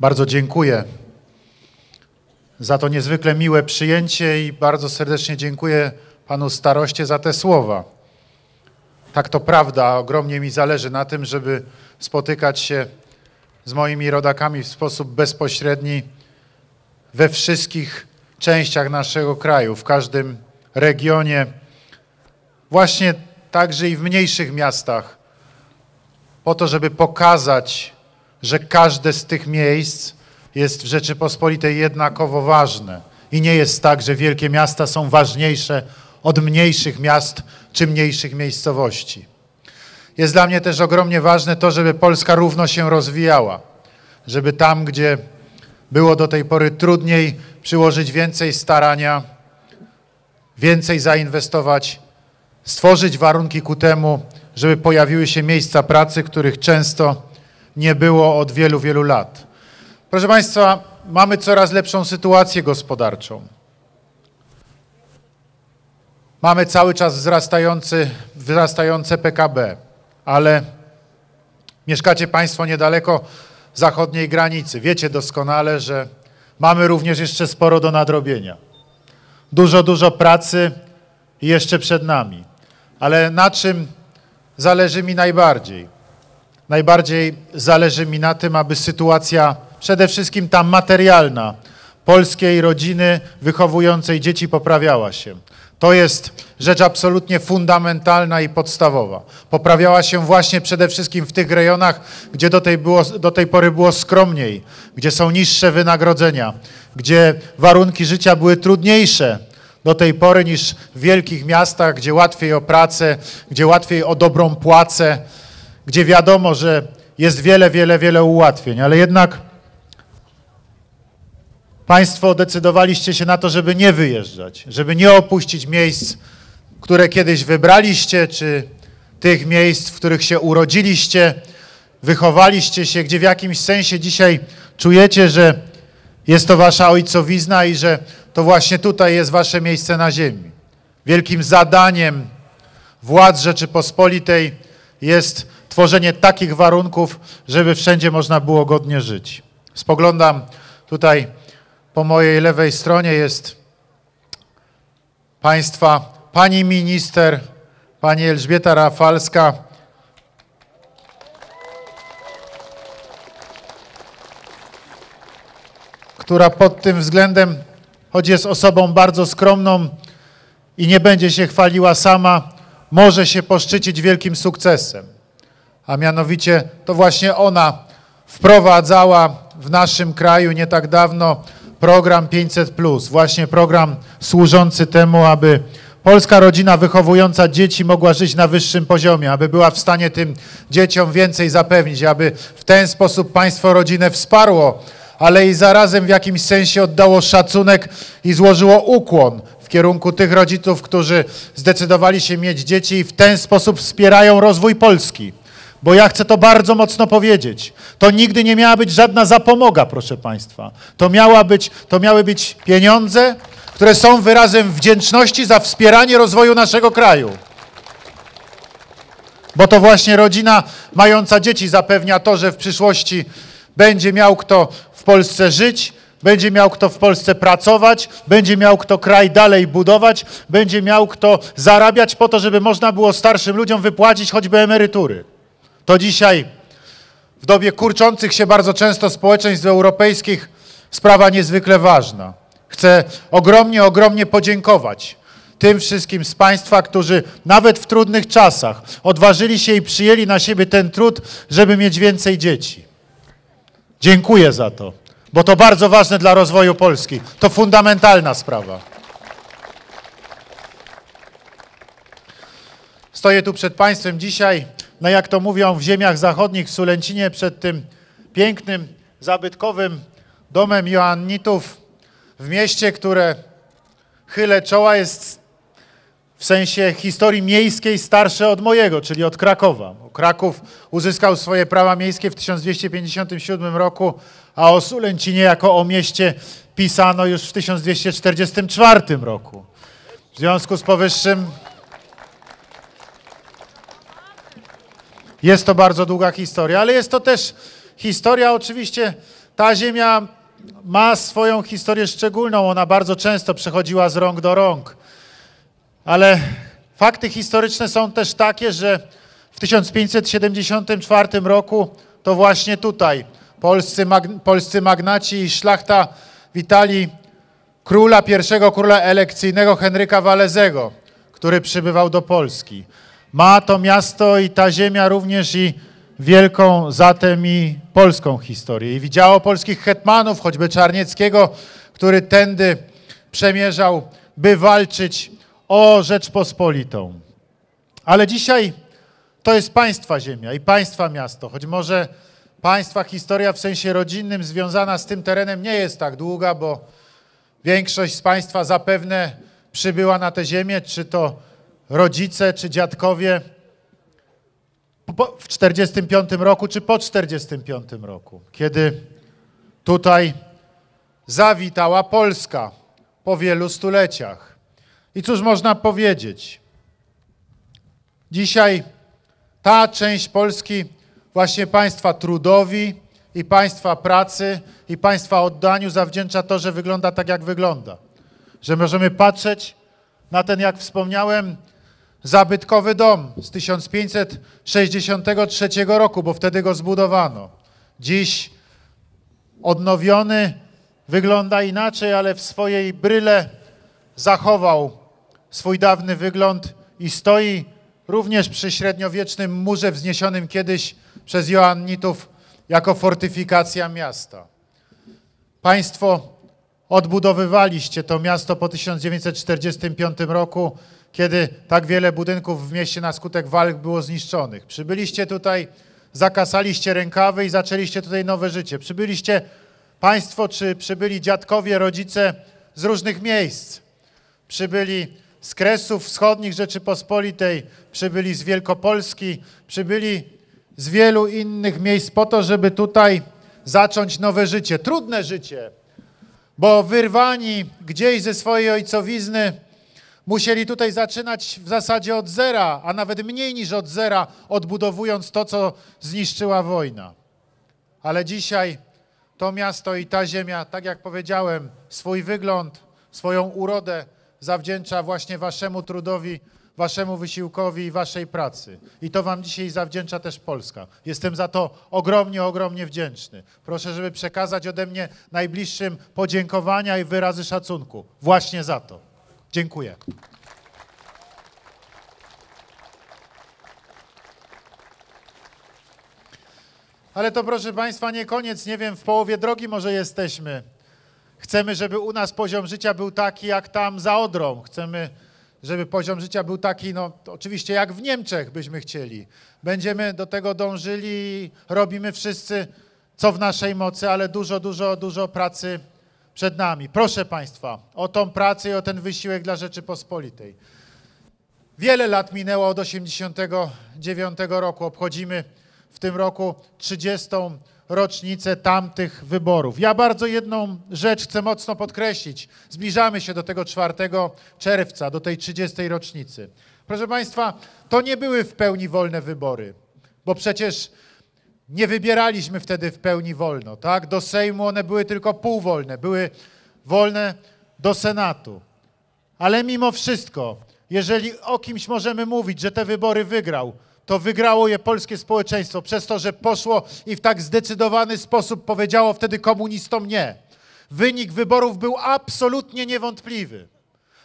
Bardzo dziękuję za to niezwykle miłe przyjęcie i bardzo serdecznie dziękuję panu staroście za te słowa. Tak to prawda, ogromnie mi zależy na tym, żeby spotykać się z moimi rodakami w sposób bezpośredni we wszystkich częściach naszego kraju, w każdym regionie, właśnie także i w mniejszych miastach, po to, żeby pokazać że każde z tych miejsc jest w Rzeczypospolitej jednakowo ważne. I nie jest tak, że wielkie miasta są ważniejsze od mniejszych miast czy mniejszych miejscowości. Jest dla mnie też ogromnie ważne to, żeby Polska równo się rozwijała, żeby tam, gdzie było do tej pory trudniej, przyłożyć więcej starania, więcej zainwestować, stworzyć warunki ku temu, żeby pojawiły się miejsca pracy, których często nie było od wielu, wielu lat. Proszę Państwa, mamy coraz lepszą sytuację gospodarczą. Mamy cały czas wzrastający, wzrastające PKB, ale mieszkacie Państwo niedaleko zachodniej granicy. Wiecie doskonale, że mamy również jeszcze sporo do nadrobienia. Dużo, dużo pracy jeszcze przed nami. Ale na czym zależy mi najbardziej? Najbardziej zależy mi na tym, aby sytuacja, przede wszystkim ta materialna, polskiej rodziny wychowującej dzieci poprawiała się. To jest rzecz absolutnie fundamentalna i podstawowa. Poprawiała się właśnie przede wszystkim w tych rejonach, gdzie do tej, było, do tej pory było skromniej, gdzie są niższe wynagrodzenia, gdzie warunki życia były trudniejsze do tej pory niż w wielkich miastach, gdzie łatwiej o pracę, gdzie łatwiej o dobrą płacę gdzie wiadomo, że jest wiele, wiele, wiele ułatwień, ale jednak Państwo decydowaliście się na to, żeby nie wyjeżdżać, żeby nie opuścić miejsc, które kiedyś wybraliście, czy tych miejsc, w których się urodziliście, wychowaliście się, gdzie w jakimś sensie dzisiaj czujecie, że jest to wasza ojcowizna i że to właśnie tutaj jest wasze miejsce na ziemi. Wielkim zadaniem władz Rzeczypospolitej jest tworzenie takich warunków, żeby wszędzie można było godnie żyć. Spoglądam tutaj po mojej lewej stronie jest państwa pani minister, pani Elżbieta Rafalska. która pod tym względem, choć jest osobą bardzo skromną i nie będzie się chwaliła sama, może się poszczycić wielkim sukcesem a mianowicie to właśnie ona wprowadzała w naszym kraju nie tak dawno program 500, właśnie program służący temu, aby polska rodzina wychowująca dzieci mogła żyć na wyższym poziomie, aby była w stanie tym dzieciom więcej zapewnić, aby w ten sposób państwo rodzinę wsparło, ale i zarazem w jakimś sensie oddało szacunek i złożyło ukłon w kierunku tych rodziców, którzy zdecydowali się mieć dzieci i w ten sposób wspierają rozwój Polski bo ja chcę to bardzo mocno powiedzieć. To nigdy nie miała być żadna zapomoga, proszę Państwa. To, miała być, to miały być pieniądze, które są wyrazem wdzięczności za wspieranie rozwoju naszego kraju. Bo to właśnie rodzina mająca dzieci zapewnia to, że w przyszłości będzie miał kto w Polsce żyć, będzie miał kto w Polsce pracować, będzie miał kto kraj dalej budować, będzie miał kto zarabiać po to, żeby można było starszym ludziom wypłacić choćby emerytury. To dzisiaj w dobie kurczących się bardzo często społeczeństw europejskich sprawa niezwykle ważna. Chcę ogromnie, ogromnie podziękować tym wszystkim z Państwa, którzy nawet w trudnych czasach odważyli się i przyjęli na siebie ten trud, żeby mieć więcej dzieci. Dziękuję za to, bo to bardzo ważne dla rozwoju Polski. To fundamentalna sprawa. Stoję tu przed Państwem dzisiaj no jak to mówią w ziemiach zachodnich, w Sulęcinie, przed tym pięknym, zabytkowym domem Joannitów, w mieście, które chylę czoła jest w sensie historii miejskiej starsze od mojego, czyli od Krakowa. Kraków uzyskał swoje prawa miejskie w 1257 roku, a o Sulęcinie jako o mieście pisano już w 1244 roku. W związku z powyższym Jest to bardzo długa historia, ale jest to też historia, oczywiście ta ziemia ma swoją historię szczególną, ona bardzo często przechodziła z rąk do rąk. Ale fakty historyczne są też takie, że w 1574 roku to właśnie tutaj polscy, magn polscy magnaci i szlachta witali króla, pierwszego króla elekcyjnego Henryka Walezego, który przybywał do Polski. Ma to miasto i ta ziemia również i wielką zatem i polską historię. I widziało polskich hetmanów, choćby Czarnieckiego, który tędy przemierzał, by walczyć o Rzeczpospolitą. Ale dzisiaj to jest państwa ziemia i państwa miasto, choć może państwa historia w sensie rodzinnym związana z tym terenem nie jest tak długa, bo większość z państwa zapewne przybyła na tę ziemię, czy to rodzice czy dziadkowie w 45 roku czy po 45 roku, kiedy tutaj zawitała Polska po wielu stuleciach. I cóż można powiedzieć? Dzisiaj ta część Polski, właśnie państwa trudowi i państwa pracy i państwa oddaniu zawdzięcza to, że wygląda tak, jak wygląda. Że możemy patrzeć na ten, jak wspomniałem, zabytkowy dom z 1563 roku, bo wtedy go zbudowano. Dziś odnowiony, wygląda inaczej, ale w swojej bryle zachował swój dawny wygląd i stoi również przy średniowiecznym murze wzniesionym kiedyś przez Joannitów jako fortyfikacja miasta. Państwo odbudowywaliście to miasto po 1945 roku kiedy tak wiele budynków w mieście na skutek walk było zniszczonych. Przybyliście tutaj, zakasaliście rękawy i zaczęliście tutaj nowe życie. Przybyliście państwo, czy przybyli dziadkowie, rodzice z różnych miejsc. Przybyli z kresów wschodnich Rzeczypospolitej, przybyli z Wielkopolski, przybyli z wielu innych miejsc po to, żeby tutaj zacząć nowe życie, trudne życie, bo wyrwani gdzieś ze swojej ojcowizny, Musieli tutaj zaczynać w zasadzie od zera, a nawet mniej niż od zera, odbudowując to, co zniszczyła wojna. Ale dzisiaj to miasto i ta ziemia, tak jak powiedziałem, swój wygląd, swoją urodę zawdzięcza właśnie waszemu trudowi, waszemu wysiłkowi i waszej pracy. I to wam dzisiaj zawdzięcza też Polska. Jestem za to ogromnie, ogromnie wdzięczny. Proszę, żeby przekazać ode mnie najbliższym podziękowania i wyrazy szacunku właśnie za to. Dziękuję. Ale to proszę Państwa nie koniec, nie wiem, w połowie drogi może jesteśmy. Chcemy, żeby u nas poziom życia był taki jak tam za Odrą. Chcemy, żeby poziom życia był taki, no oczywiście jak w Niemczech byśmy chcieli. Będziemy do tego dążyli, robimy wszyscy co w naszej mocy, ale dużo, dużo, dużo pracy przed nami. Proszę Państwa o tą pracę i o ten wysiłek dla Rzeczypospolitej. Wiele lat minęło od 1989 roku. Obchodzimy w tym roku 30. rocznicę tamtych wyborów. Ja bardzo jedną rzecz chcę mocno podkreślić. Zbliżamy się do tego 4 czerwca, do tej 30. rocznicy. Proszę Państwa, to nie były w pełni wolne wybory, bo przecież nie wybieraliśmy wtedy w pełni wolno, tak? Do Sejmu one były tylko półwolne, były wolne do Senatu. Ale mimo wszystko, jeżeli o kimś możemy mówić, że te wybory wygrał, to wygrało je polskie społeczeństwo przez to, że poszło i w tak zdecydowany sposób powiedziało wtedy komunistom nie. Wynik wyborów był absolutnie niewątpliwy.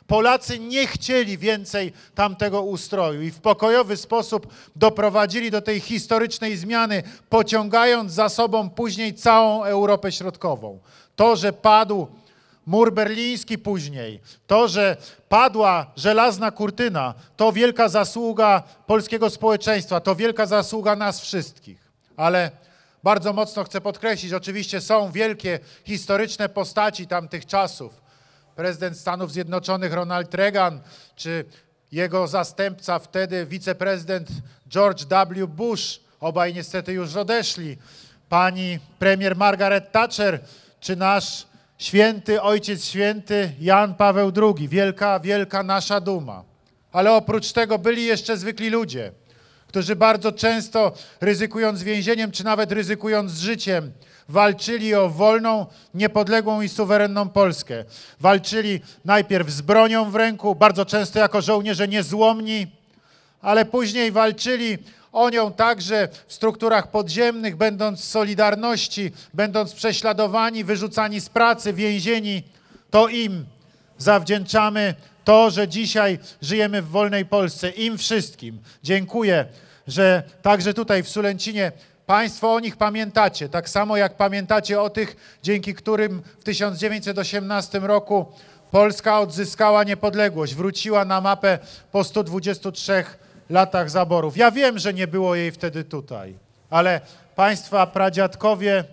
Polacy nie chcieli więcej tamtego ustroju i w pokojowy sposób doprowadzili do tej historycznej zmiany, pociągając za sobą później całą Europę Środkową. To, że padł mur berliński później, to, że padła żelazna kurtyna, to wielka zasługa polskiego społeczeństwa, to wielka zasługa nas wszystkich. Ale bardzo mocno chcę podkreślić, oczywiście są wielkie historyczne postaci tamtych czasów, prezydent Stanów Zjednoczonych Ronald Reagan, czy jego zastępca wtedy wiceprezydent George W. Bush, obaj niestety już odeszli, pani premier Margaret Thatcher, czy nasz święty ojciec święty Jan Paweł II. Wielka, wielka nasza duma. Ale oprócz tego byli jeszcze zwykli ludzie, którzy bardzo często ryzykując więzieniem, czy nawet ryzykując życiem, walczyli o wolną, niepodległą i suwerenną Polskę. Walczyli najpierw z bronią w ręku, bardzo często jako żołnierze niezłomni, ale później walczyli o nią także w strukturach podziemnych, będąc w Solidarności, będąc prześladowani, wyrzucani z pracy, więzieni. To im zawdzięczamy to, że dzisiaj żyjemy w wolnej Polsce. Im wszystkim dziękuję, że także tutaj w Sulęcinie Państwo o nich pamiętacie, tak samo jak pamiętacie o tych, dzięki którym w 1918 roku Polska odzyskała niepodległość, wróciła na mapę po 123 latach zaborów. Ja wiem, że nie było jej wtedy tutaj, ale Państwa pradziadkowie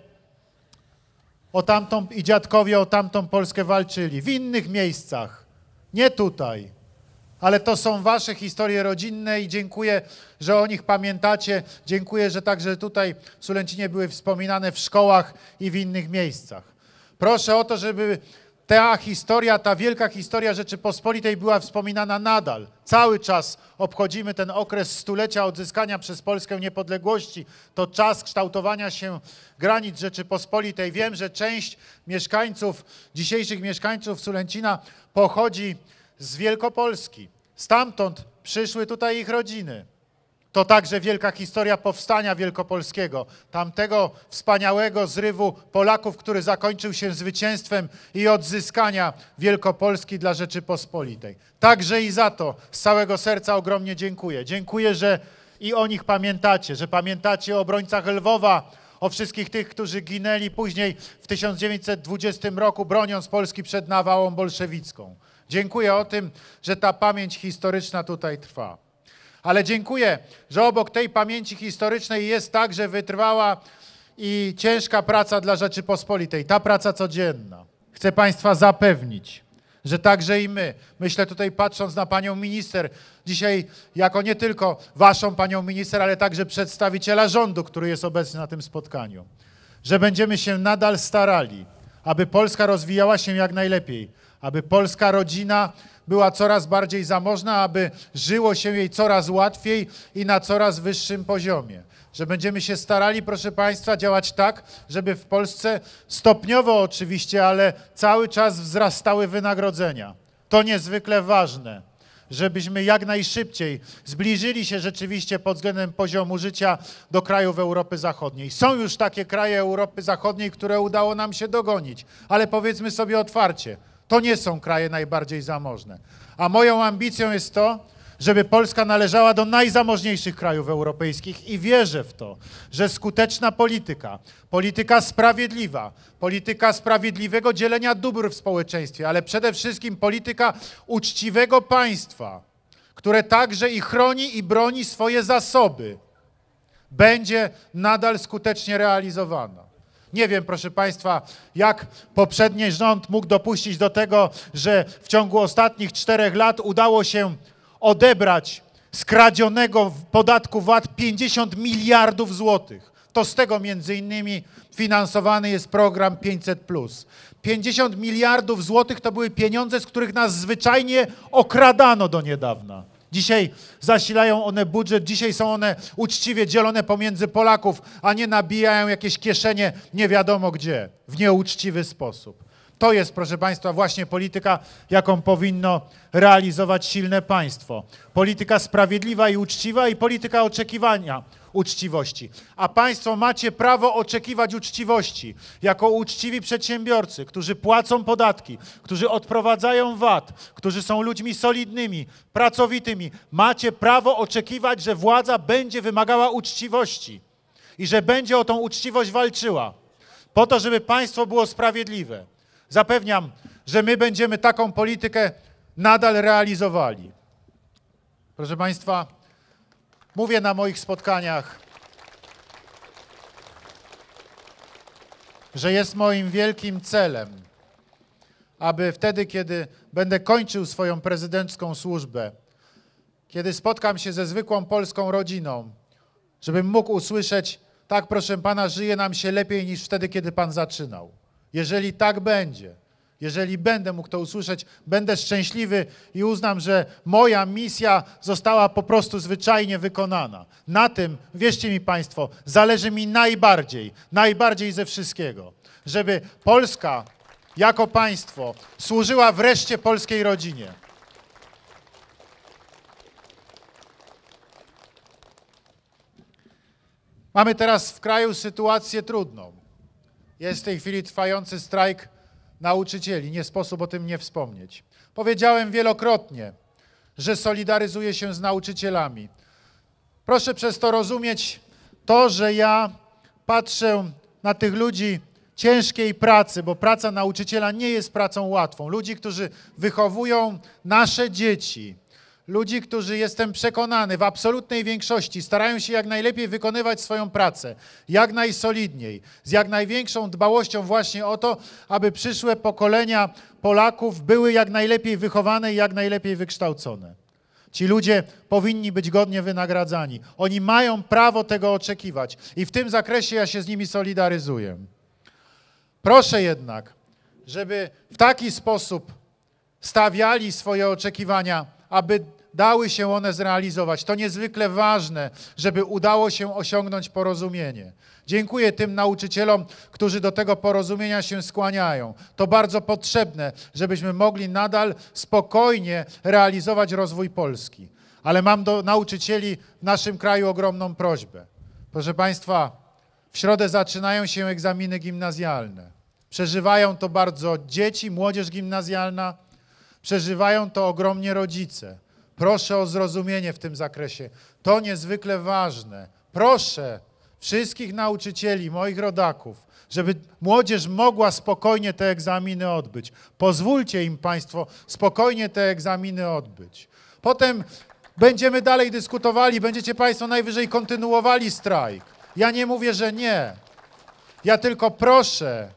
o tamtą, i dziadkowie o tamtą Polskę walczyli w innych miejscach, nie tutaj ale to są wasze historie rodzinne i dziękuję, że o nich pamiętacie. Dziękuję, że także tutaj w Sulęcinie były wspominane w szkołach i w innych miejscach. Proszę o to, żeby ta historia, ta wielka historia Rzeczypospolitej była wspominana nadal. Cały czas obchodzimy ten okres stulecia odzyskania przez Polskę niepodległości. To czas kształtowania się granic Rzeczypospolitej. Wiem, że część mieszkańców, dzisiejszych mieszkańców Sulęcina pochodzi z Wielkopolski. Stamtąd przyszły tutaj ich rodziny. To także wielka historia powstania wielkopolskiego, tamtego wspaniałego zrywu Polaków, który zakończył się zwycięstwem i odzyskania Wielkopolski dla Rzeczypospolitej. Także i za to z całego serca ogromnie dziękuję. Dziękuję, że i o nich pamiętacie, że pamiętacie o obrońcach Lwowa, o wszystkich tych, którzy ginęli później w 1920 roku, broniąc Polski przed nawałą bolszewicką. Dziękuję o tym, że ta pamięć historyczna tutaj trwa. Ale dziękuję, że obok tej pamięci historycznej jest także wytrwała i ciężka praca dla Rzeczypospolitej, ta praca codzienna. Chcę Państwa zapewnić, że także i my, myślę tutaj patrząc na Panią Minister, dzisiaj jako nie tylko Waszą Panią Minister, ale także przedstawiciela rządu, który jest obecny na tym spotkaniu, że będziemy się nadal starali, aby Polska rozwijała się jak najlepiej, aby polska rodzina była coraz bardziej zamożna, aby żyło się jej coraz łatwiej i na coraz wyższym poziomie. Że będziemy się starali, proszę Państwa, działać tak, żeby w Polsce stopniowo oczywiście, ale cały czas wzrastały wynagrodzenia. To niezwykle ważne żebyśmy jak najszybciej zbliżyli się rzeczywiście pod względem poziomu życia do krajów Europy Zachodniej. Są już takie kraje Europy Zachodniej, które udało nam się dogonić, ale powiedzmy sobie otwarcie, to nie są kraje najbardziej zamożne. A moją ambicją jest to, żeby Polska należała do najzamożniejszych krajów europejskich i wierzę w to, że skuteczna polityka, polityka sprawiedliwa, polityka sprawiedliwego dzielenia dóbr w społeczeństwie, ale przede wszystkim polityka uczciwego państwa, które także i chroni i broni swoje zasoby, będzie nadal skutecznie realizowana. Nie wiem, proszę Państwa, jak poprzedni rząd mógł dopuścić do tego, że w ciągu ostatnich czterech lat udało się odebrać skradzionego w podatku VAT 50 miliardów złotych. To z tego między innymi finansowany jest program 500. 50 miliardów złotych to były pieniądze, z których nas zwyczajnie okradano do niedawna. Dzisiaj zasilają one budżet, dzisiaj są one uczciwie dzielone pomiędzy Polaków, a nie nabijają jakieś kieszenie nie wiadomo gdzie, w nieuczciwy sposób. To jest, proszę Państwa, właśnie polityka, jaką powinno realizować silne państwo. Polityka sprawiedliwa i uczciwa i polityka oczekiwania, uczciwości. A państwo macie prawo oczekiwać uczciwości. Jako uczciwi przedsiębiorcy, którzy płacą podatki, którzy odprowadzają VAT, którzy są ludźmi solidnymi, pracowitymi, macie prawo oczekiwać, że władza będzie wymagała uczciwości i że będzie o tą uczciwość walczyła, po to, żeby państwo było sprawiedliwe. Zapewniam, że my będziemy taką politykę nadal realizowali. Proszę Państwa, mówię na moich spotkaniach, że jest moim wielkim celem, aby wtedy, kiedy będę kończył swoją prezydencką służbę, kiedy spotkam się ze zwykłą polską rodziną, żebym mógł usłyszeć, tak proszę Pana, żyje nam się lepiej niż wtedy, kiedy Pan zaczynał. Jeżeli tak będzie, jeżeli będę mógł to usłyszeć, będę szczęśliwy i uznam, że moja misja została po prostu zwyczajnie wykonana. Na tym, wierzcie mi Państwo, zależy mi najbardziej, najbardziej ze wszystkiego, żeby Polska jako państwo służyła wreszcie polskiej rodzinie. Mamy teraz w kraju sytuację trudną. Jest w tej chwili trwający strajk nauczycieli, nie sposób o tym nie wspomnieć. Powiedziałem wielokrotnie, że solidaryzuję się z nauczycielami. Proszę przez to rozumieć to, że ja patrzę na tych ludzi ciężkiej pracy, bo praca nauczyciela nie jest pracą łatwą. Ludzi, którzy wychowują nasze dzieci, ludzi, którzy jestem przekonany w absolutnej większości starają się jak najlepiej wykonywać swoją pracę, jak najsolidniej, z jak największą dbałością właśnie o to, aby przyszłe pokolenia Polaków były jak najlepiej wychowane i jak najlepiej wykształcone. Ci ludzie powinni być godnie wynagradzani. Oni mają prawo tego oczekiwać i w tym zakresie ja się z nimi solidaryzuję. Proszę jednak, żeby w taki sposób stawiali swoje oczekiwania, aby dały się one zrealizować. To niezwykle ważne, żeby udało się osiągnąć porozumienie. Dziękuję tym nauczycielom, którzy do tego porozumienia się skłaniają. To bardzo potrzebne, żebyśmy mogli nadal spokojnie realizować rozwój Polski. Ale mam do nauczycieli w naszym kraju ogromną prośbę. Proszę Państwa, w środę zaczynają się egzaminy gimnazjalne. Przeżywają to bardzo dzieci, młodzież gimnazjalna, przeżywają to ogromnie rodzice. Proszę o zrozumienie w tym zakresie. To niezwykle ważne. Proszę wszystkich nauczycieli, moich rodaków, żeby młodzież mogła spokojnie te egzaminy odbyć. Pozwólcie im Państwo spokojnie te egzaminy odbyć. Potem będziemy dalej dyskutowali, będziecie Państwo najwyżej kontynuowali strajk. Ja nie mówię, że nie. Ja tylko proszę,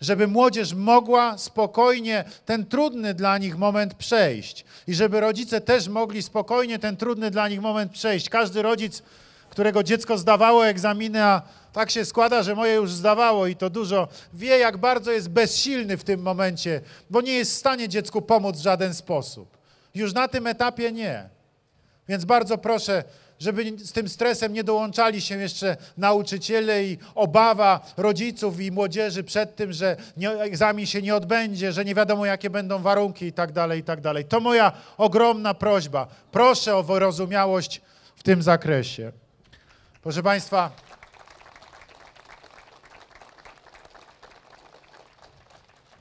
żeby młodzież mogła spokojnie ten trudny dla nich moment przejść i żeby rodzice też mogli spokojnie ten trudny dla nich moment przejść. Każdy rodzic, którego dziecko zdawało egzaminy, a tak się składa, że moje już zdawało i to dużo, wie jak bardzo jest bezsilny w tym momencie, bo nie jest w stanie dziecku pomóc w żaden sposób. Już na tym etapie nie. Więc bardzo proszę, żeby z tym stresem nie dołączali się jeszcze nauczyciele i obawa rodziców i młodzieży przed tym, że nie, egzamin się nie odbędzie, że nie wiadomo jakie będą warunki tak itd. Tak to moja ogromna prośba. Proszę o wyrozumiałość w tym zakresie. Proszę Państwa,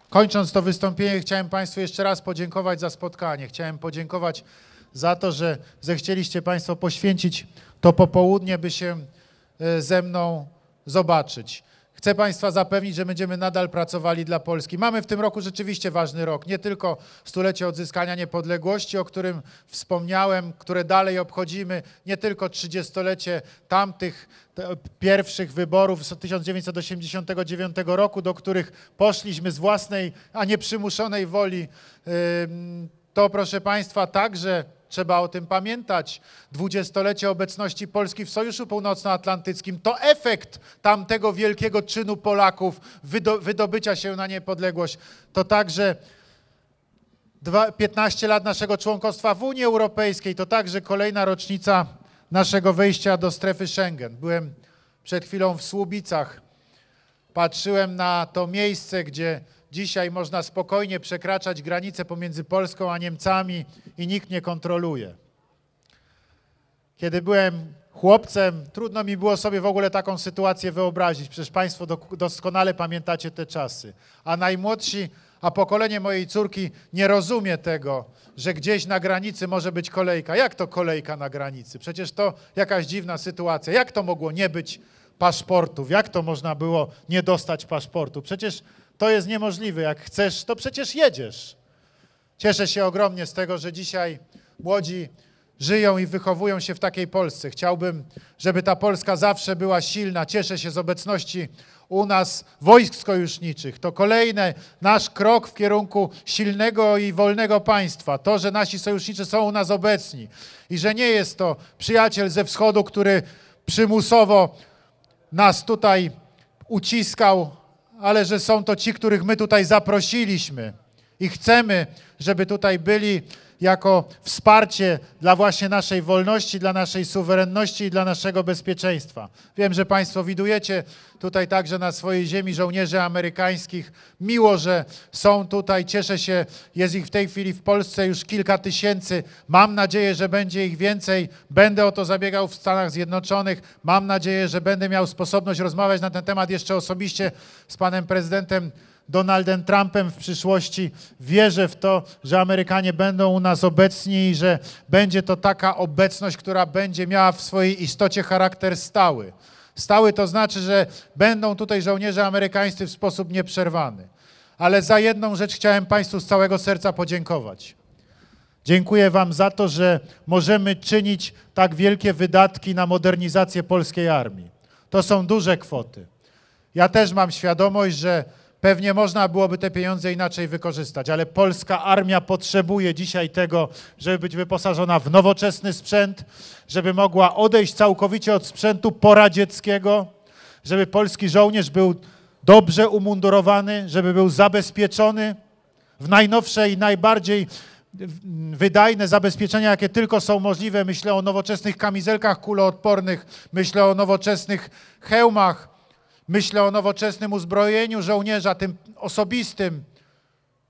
kończąc to wystąpienie, chciałem Państwu jeszcze raz podziękować za spotkanie. Chciałem podziękować za to, że zechcieliście Państwo poświęcić to popołudnie, by się e, ze mną zobaczyć. Chcę Państwa zapewnić, że będziemy nadal pracowali dla Polski. Mamy w tym roku rzeczywiście ważny rok, nie tylko stulecie odzyskania niepodległości, o którym wspomniałem, które dalej obchodzimy, nie tylko trzydziestolecie tamtych pierwszych wyborów z 1989 roku, do których poszliśmy z własnej, a nie przymuszonej woli. To proszę Państwa także Trzeba o tym pamiętać. Dwudziestolecie obecności Polski w Sojuszu Północnoatlantyckim to efekt tamtego wielkiego czynu Polaków, wydobycia się na niepodległość. To także 15 lat naszego członkostwa w Unii Europejskiej, to także kolejna rocznica naszego wejścia do strefy Schengen. Byłem przed chwilą w Słubicach. Patrzyłem na to miejsce, gdzie Dzisiaj można spokojnie przekraczać granice pomiędzy Polską a Niemcami i nikt nie kontroluje. Kiedy byłem chłopcem, trudno mi było sobie w ogóle taką sytuację wyobrazić. Przecież Państwo doskonale pamiętacie te czasy. A najmłodsi, a pokolenie mojej córki nie rozumie tego, że gdzieś na granicy może być kolejka. Jak to kolejka na granicy? Przecież to jakaś dziwna sytuacja. Jak to mogło nie być paszportów? Jak to można było nie dostać paszportu? Przecież to jest niemożliwe. Jak chcesz, to przecież jedziesz. Cieszę się ogromnie z tego, że dzisiaj młodzi żyją i wychowują się w takiej Polsce. Chciałbym, żeby ta Polska zawsze była silna. Cieszę się z obecności u nas wojsk sojuszniczych. To kolejny nasz krok w kierunku silnego i wolnego państwa. To, że nasi sojusznicy są u nas obecni i że nie jest to przyjaciel ze wschodu, który przymusowo nas tutaj uciskał, ale że są to ci, których my tutaj zaprosiliśmy i chcemy, żeby tutaj byli jako wsparcie dla właśnie naszej wolności, dla naszej suwerenności i dla naszego bezpieczeństwa. Wiem, że Państwo widujecie tutaj także na swojej ziemi żołnierzy amerykańskich. Miło, że są tutaj, cieszę się, jest ich w tej chwili w Polsce już kilka tysięcy. Mam nadzieję, że będzie ich więcej. Będę o to zabiegał w Stanach Zjednoczonych. Mam nadzieję, że będę miał sposobność rozmawiać na ten temat jeszcze osobiście z panem prezydentem. Donaldem Trumpem w przyszłości. Wierzę w to, że Amerykanie będą u nas obecni i że będzie to taka obecność, która będzie miała w swojej istocie charakter stały. Stały to znaczy, że będą tutaj żołnierze amerykańscy w sposób nieprzerwany. Ale za jedną rzecz chciałem Państwu z całego serca podziękować. Dziękuję Wam za to, że możemy czynić tak wielkie wydatki na modernizację polskiej armii. To są duże kwoty. Ja też mam świadomość, że Pewnie można byłoby te pieniądze inaczej wykorzystać, ale polska armia potrzebuje dzisiaj tego, żeby być wyposażona w nowoczesny sprzęt, żeby mogła odejść całkowicie od sprzętu poradzieckiego, żeby polski żołnierz był dobrze umundurowany, żeby był zabezpieczony w najnowsze i najbardziej mm, wydajne zabezpieczenia, jakie tylko są możliwe. Myślę o nowoczesnych kamizelkach kuloodpornych, myślę o nowoczesnych hełmach, Myślę o nowoczesnym uzbrojeniu żołnierza, tym osobistym,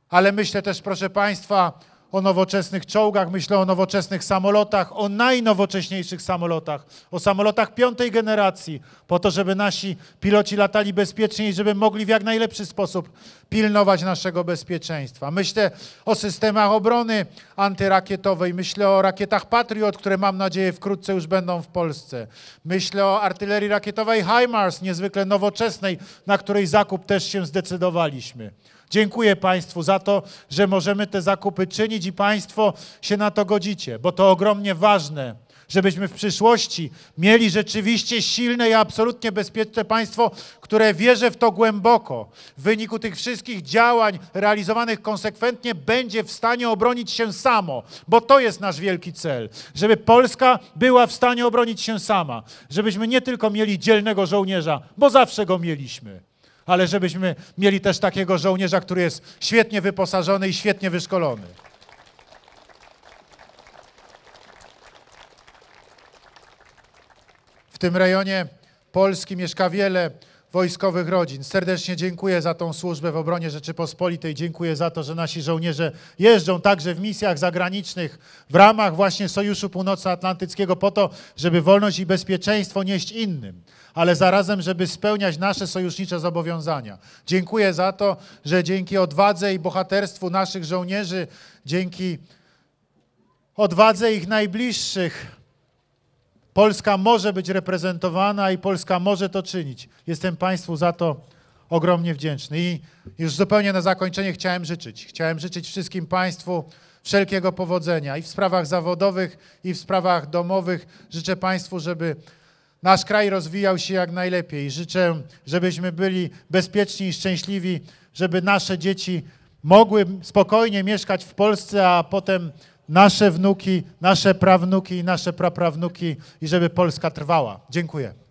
ale myślę też, proszę Państwa, o nowoczesnych czołgach, myślę o nowoczesnych samolotach, o najnowocześniejszych samolotach, o samolotach piątej generacji, po to, żeby nasi piloci latali bezpiecznie i żeby mogli w jak najlepszy sposób pilnować naszego bezpieczeństwa. Myślę o systemach obrony antyrakietowej, myślę o rakietach Patriot, które mam nadzieję wkrótce już będą w Polsce. Myślę o artylerii rakietowej HIMARS, niezwykle nowoczesnej, na której zakup też się zdecydowaliśmy. Dziękuję Państwu za to, że możemy te zakupy czynić i Państwo się na to godzicie, bo to ogromnie ważne, żebyśmy w przyszłości mieli rzeczywiście silne i absolutnie bezpieczne państwo, które wierzę w to głęboko. W wyniku tych wszystkich działań realizowanych konsekwentnie będzie w stanie obronić się samo, bo to jest nasz wielki cel, żeby Polska była w stanie obronić się sama, żebyśmy nie tylko mieli dzielnego żołnierza, bo zawsze go mieliśmy ale żebyśmy mieli też takiego żołnierza, który jest świetnie wyposażony i świetnie wyszkolony. W tym rejonie Polski mieszka wiele wojskowych rodzin. Serdecznie dziękuję za tą służbę w obronie Rzeczypospolitej. Dziękuję za to, że nasi żołnierze jeżdżą także w misjach zagranicznych w ramach właśnie Sojuszu Północnoatlantyckiego po to, żeby wolność i bezpieczeństwo nieść innym, ale zarazem, żeby spełniać nasze sojusznicze zobowiązania. Dziękuję za to, że dzięki odwadze i bohaterstwu naszych żołnierzy, dzięki odwadze ich najbliższych, Polska może być reprezentowana i Polska może to czynić. Jestem Państwu za to ogromnie wdzięczny. I już zupełnie na zakończenie chciałem życzyć. Chciałem życzyć wszystkim Państwu wszelkiego powodzenia i w sprawach zawodowych, i w sprawach domowych. Życzę Państwu, żeby nasz kraj rozwijał się jak najlepiej. Życzę, żebyśmy byli bezpieczni i szczęśliwi, żeby nasze dzieci mogły spokojnie mieszkać w Polsce, a potem nasze wnuki, nasze prawnuki i nasze praprawnuki i żeby Polska trwała. Dziękuję.